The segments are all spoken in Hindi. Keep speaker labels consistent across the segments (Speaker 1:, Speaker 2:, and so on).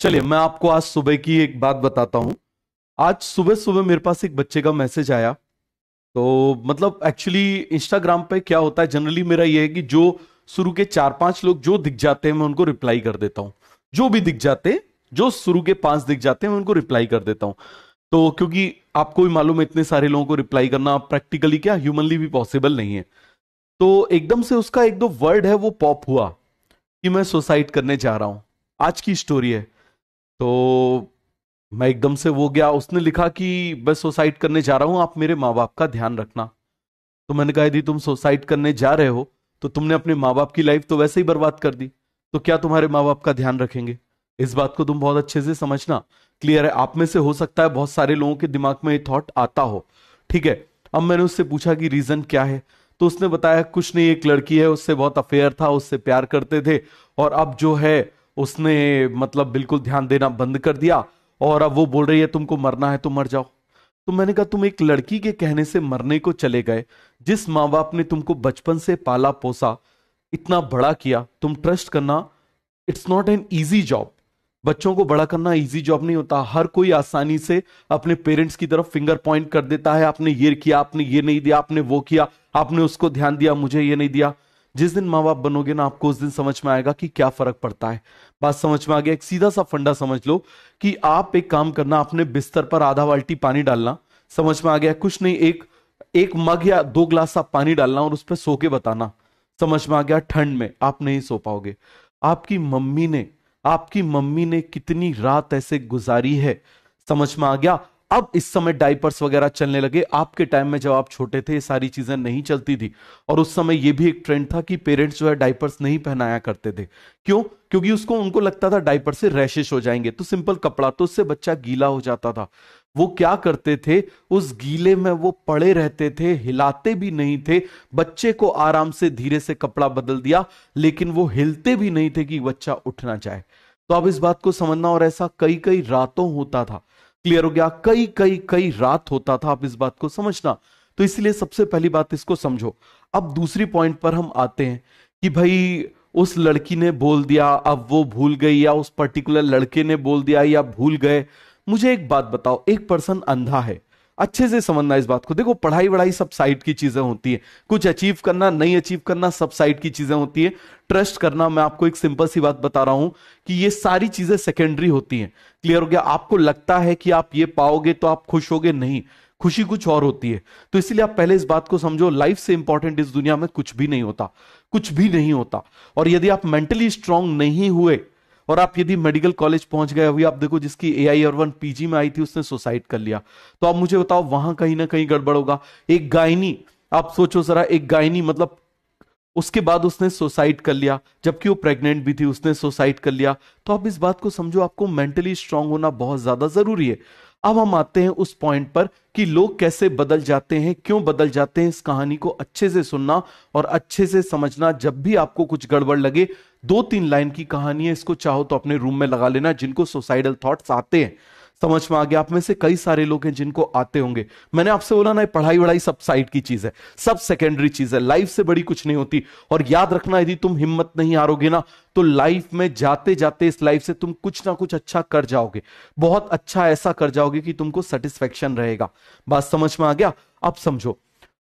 Speaker 1: चलिए मैं आपको आज सुबह की एक बात बताता हूं आज सुबह सुबह मेरे पास एक बच्चे का मैसेज आया तो मतलब एक्चुअली इंस्टाग्राम पे क्या होता है जनरली मेरा यह है कि जो शुरू के चार पांच लोग जो दिख जाते हैं मैं उनको रिप्लाई कर देता हूँ जो भी दिख जाते जो शुरू के पांच दिख जाते हैं मैं उनको रिप्लाई कर देता हूं तो क्योंकि आपको भी मालूम है इतने सारे लोगों को रिप्लाई करना प्रैक्टिकली क्या ह्यूमनली भी पॉसिबल नहीं है तो एकदम से उसका एक दो वर्ड है वो पॉप हुआ कि मैं सुसाइड करने जा रहा हूं आज की स्टोरी है तो मैं एकदम से वो गया उसने लिखा कि मैं सुसाइड करने जा रहा हूं आप मेरे माँ बाप का ध्यान रखना तो मैंने कहा यदि तुम सुसाइड करने जा रहे हो तो तुमने अपने माँ बाप की लाइफ तो वैसे ही बर्बाद कर दी तो क्या तुम्हारे माँ बाप का ध्यान रखेंगे इस बात को तुम बहुत अच्छे से समझना क्लियर है आप में से हो सकता है बहुत सारे लोगों के दिमाग में ये थॉट आता हो ठीक है अब मैंने उससे पूछा कि रीजन क्या है तो उसने बताया कुछ नहीं एक लड़की है उससे बहुत अफेयर था उससे प्यार करते थे और अब जो है उसने मतलब बिल्कुल ध्यान देना बंद कर दिया और अब वो बोल रही है तुमको मरना है तो मर जाओ तो मैंने कहा तुम एक लड़की के कहने से मरने को चले गए जिस माँ बाप ने तुमको बचपन से पाला पोसा इतना बड़ा किया तुम ट्रस्ट करना it's not an easy job बच्चों को बड़ा करना इजी जॉब नहीं होता हर कोई आसानी से अपने पेरेंट्स की तरफ फिंगर पॉइंट कर देता है आपने ये किया आपने ये नहीं दिया आपने वो किया आपने उसको ध्यान दिया मुझे ये नहीं दिया जिस दिन माँ बाप बनोगे ना आपको उस दिन समझ में आएगा कि क्या फर्क पड़ता है बात समझ में आ गया एक सीधा सा फंडा समझ लो कि आप एक काम करना अपने बिस्तर पर आधा बाल्टी पानी डालना समझ में आ गया कुछ नहीं एक एक मग या दो ग्लास आप पानी डालना और उस पर सो के बताना समझ में आ गया ठंड में आप नहीं सो पाओगे आपकी मम्मी ने आपकी मम्मी ने कितनी रात ऐसे गुजारी है समझ में आ गया अब इस समय डाइपर्स वगैरह चलने लगे आपके टाइम में जब आप छोटे थे ये सारी चीजें नहीं चलती थी और उस समय ये भी एक ट्रेंड था कि पेरेंट्स जो है डाइपर्स नहीं पहनाया करते थे क्यों क्योंकि उसको उनको लगता था डाइपर से रैशेस हो जाएंगे तो सिंपल कपड़ा तो उससे बच्चा गीला हो जाता था वो क्या करते थे उस गीले में वो पड़े रहते थे हिलाते भी नहीं थे बच्चे को आराम से धीरे से कपड़ा बदल दिया लेकिन वो हिलते भी नहीं थे कि बच्चा उठना चाहे तो अब इस बात को समझना और ऐसा कई कई रातों होता था क्लियर हो गया कई कई कई रात होता था आप इस बात को समझना तो इसलिए सबसे पहली बात इसको समझो अब दूसरी पॉइंट पर हम आते हैं कि भाई उस लड़की ने बोल दिया अब वो भूल गई या उस पर्टिकुलर लड़के ने बोल दिया या भूल गए मुझे एक बात बताओ एक पर्सन अंधा है अच्छे से समझना इस बात को देखो पढ़ाई वढ़ाई सब साइड की चीजें होती है कुछ अचीव करना नहीं अचीव करना सब साइड की चीजें होती है ट्रस्ट करना मैं आपको एक सिंपल सी बात बता रहा हूं कि ये सारी चीजें सेकेंडरी होती हैं क्लियर हो गया आपको लगता है कि आप ये पाओगे तो आप खुश होगे नहीं खुशी कुछ और होती है तो इसलिए आप पहले इस बात को समझो लाइफ से इंपॉर्टेंट इस दुनिया में कुछ भी नहीं होता कुछ भी नहीं होता और यदि आप मेंटली स्ट्रांग नहीं हुए और आप यदि मेडिकल कॉलेज पहुंच गए अभी आप देखो जिसकी ए आई वन पीजी में आई थी उसने सुसाइड कर लिया तो आप मुझे बताओ वहां कहीं ना कहीं गड़बड़ होगा एक गायनी आप सोचो जरा एक गायनी मतलब उसके बाद उसने सुसाइड कर लिया जबकि वो प्रेग्नेंट भी थी उसने सुसाइड कर लिया तो आप इस बात को समझो आपको मेंटली स्ट्रांग होना बहुत ज्यादा जरूरी है अब हम आते हैं उस पॉइंट पर कि लोग कैसे बदल जाते हैं क्यों बदल जाते हैं इस कहानी को अच्छे से सुनना और अच्छे से समझना जब भी आपको कुछ गड़बड़ लगे दो तीन लाइन की कहानी है इसको चाहो तो अपने रूम में लगा लेना जिनको सुसाइडल थॉट्स आते हैं समझ में आ गया आप में से कई सारे लोग हैं जिनको आते होंगे मैंने आपसे बोला ना पढ़ाई वढ़ाई सब साइड की चीज है सब सेकेंडरी चीज है लाइफ से बड़ी कुछ नहीं होती और याद रखना यदि तुम हिम्मत नहीं हारोगे ना तो लाइफ में जाते जाते इस लाइफ से तुम कुछ ना कुछ अच्छा कर जाओगे बहुत अच्छा ऐसा कर जाओगे कि तुमको सेटिस्फेक्शन रहेगा बात समझ में आ गया अब समझो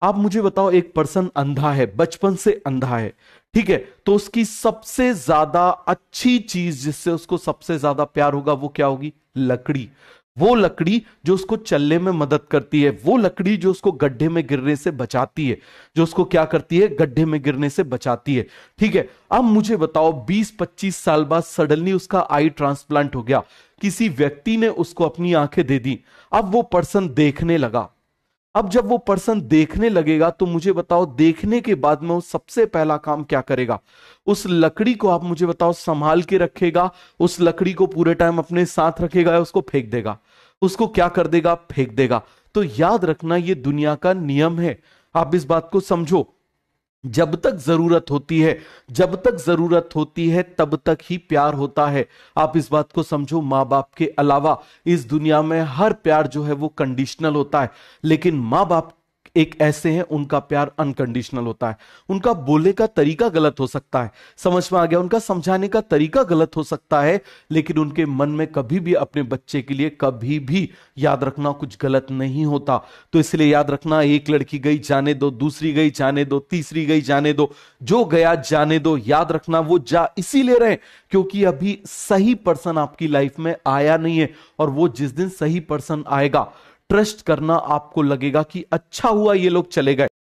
Speaker 1: आप मुझे बताओ एक पर्सन अंधा है बचपन से अंधा है ठीक है तो उसकी सबसे ज्यादा अच्छी चीज जिससे उसको सबसे ज्यादा प्यार होगा वो क्या होगी लकड़ी वो लकड़ी जो उसको चलने में मदद करती है वो लकड़ी जो उसको गड्ढे में गिरने से बचाती है जो उसको क्या करती है गड्ढे में गिरने से बचाती है ठीक है अब मुझे बताओ 20-25 साल बाद सडनली उसका आई ट्रांसप्लांट हो गया किसी व्यक्ति ने उसको अपनी आंखें दे दी अब वो पर्सन देखने लगा अब जब वो पर्सन देखने लगेगा तो मुझे बताओ देखने के बाद में वो सबसे पहला काम क्या करेगा उस लकड़ी को आप मुझे बताओ संभाल के रखेगा उस लकड़ी को पूरे टाइम अपने साथ रखेगा या उसको फेंक देगा उसको क्या कर देगा फेंक देगा तो याद रखना ये दुनिया का नियम है आप इस बात को समझो जब तक जरूरत होती है जब तक जरूरत होती है तब तक ही प्यार होता है आप इस बात को समझो माँ बाप के अलावा इस दुनिया में हर प्यार जो है वो कंडीशनल होता है लेकिन माँ बाप एक ऐसे हैं उनका प्यार अनकंडीशनल होता है उनका बोलने का तरीका गलत हो सकता है समझ में आ गया उनका समझाने का तरीका गलत हो सकता है लेकिन उनके मन में कभी भी अपने बच्चे के लिए कभी भी याद रखना कुछ गलत नहीं होता तो इसलिए याद रखना एक लड़की गई जाने दो दूसरी गई जाने दो तीसरी गई जाने दो जो गया जाने दो याद रखना वो जा इसीलिए रहे क्योंकि अभी सही पर्सन आपकी लाइफ में आया नहीं है और वो जिस दिन सही पर्सन आएगा ट्रस्ट करना आपको लगेगा कि अच्छा हुआ ये लोग चले गए